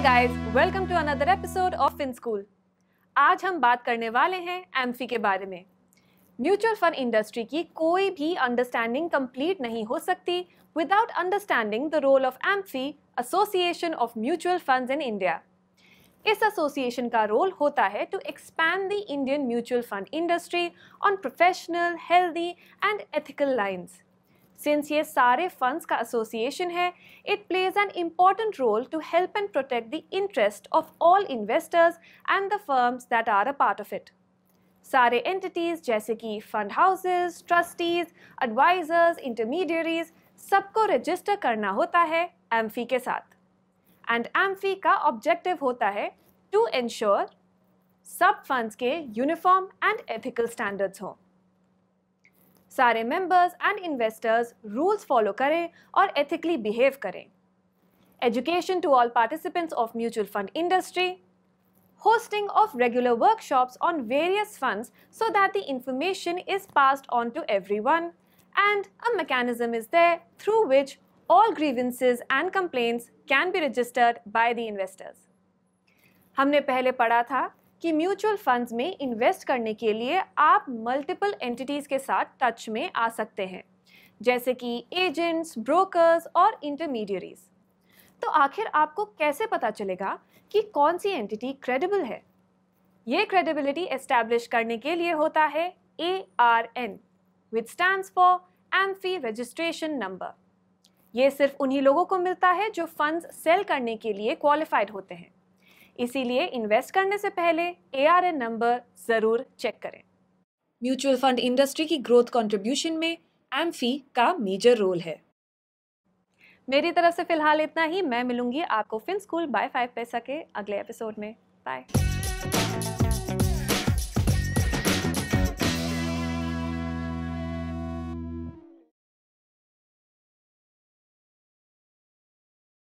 hi guys welcome to another episode of fin school आज हम बात करने वाले हैं एम के बारे में म्यूचुअल फंड इंडस्ट्री की कोई भी अंडरस्टैंडिंग कंप्लीट नहीं हो सकती without understanding the role of AMFI association of mutual funds in India इस एसोसिएशन का रोल होता है to expand the Indian mutual fund industry on professional healthy and ethical lines since ये सारे फंड्स का एसोसिएशन है it plays an important role to help and protect the interest of all investors and the firms that are a part of it सारे entities जैसे कि fund houses trustees advisers intermediaries सबको register करना होता है amphi के साथ and amphi का ऑब्जेक्टिव होता है टू इंश्योर सब फंड्स के यूनिफॉर्म एंड एथिकल स्टैंडर्ड्स हों सारे members and investors rules follow करें और एथिकली बिहेव करें education to all participants of mutual fund industry hosting of regular workshop on various funds so that the information is passed on to everyone and a mechanism is there through which all grievances and complaints can be registered by the investors हमने पहले पढ़ा था कि mutual funds में invest करने के लिए आप मल्टीपल एंटिटीज़ के साथ टच में आ सकते हैं जैसे कि एजेंट्स ब्रोकर्स और इंटरमीडियरीज तो आखिर आपको कैसे पता चलेगा कि कौन सी एंटिटी क्रेडिबल है ये क्रेडिबिलिटी एस्टैब्लिश करने के लिए होता है A R N which stand for AMFI registration number ये सिर्फ उन्हीं लोगों को मिलता है जो फंड्स सेल करने के लिए क्वालिफाइड होते हैं इसीलिए इन्वेस्ट करने से पहले ए नंबर ज़रूर चेक करें म्यूचुअल फंड इंडस्ट्री की ग्रोथ कॉन्ट्रीब्यूशन में एम्फी का मेजर रोल है मेरी तरफ से फिलहाल इतना ही मैं मिलूंगी आपको फिन स्कूल बाय फाइव पैसा के अगले एपिसोड में बाय